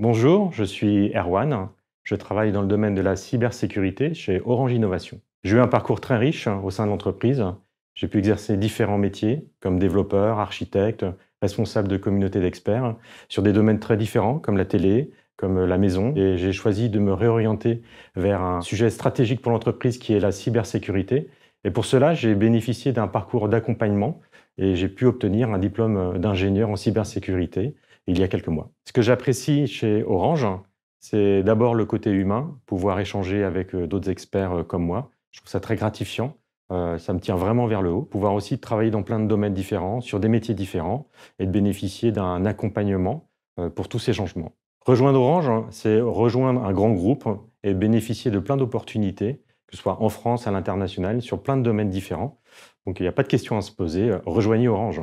Bonjour, je suis Erwan. Je travaille dans le domaine de la cybersécurité chez Orange Innovation. J'ai eu un parcours très riche hein, au sein de l'entreprise. J'ai pu exercer différents métiers comme développeur, architecte, responsable de communauté d'experts sur des domaines très différents comme la télé, comme la maison. Et j'ai choisi de me réorienter vers un sujet stratégique pour l'entreprise qui est la cybersécurité. Et pour cela, j'ai bénéficié d'un parcours d'accompagnement et j'ai pu obtenir un diplôme d'ingénieur en cybersécurité il y a quelques mois. Ce que j'apprécie chez Orange, c'est d'abord le côté humain, pouvoir échanger avec euh, d'autres experts euh, comme moi. Je trouve ça très gratifiant. Euh, ça me tient vraiment vers le haut. Pouvoir aussi travailler dans plein de domaines différents, sur des métiers différents, et de bénéficier d'un accompagnement pour tous ces changements. Rejoindre Orange, c'est rejoindre un grand groupe et bénéficier de plein d'opportunités, que ce soit en France, à l'international, sur plein de domaines différents. Donc il n'y a pas de question à se poser, rejoignez Orange.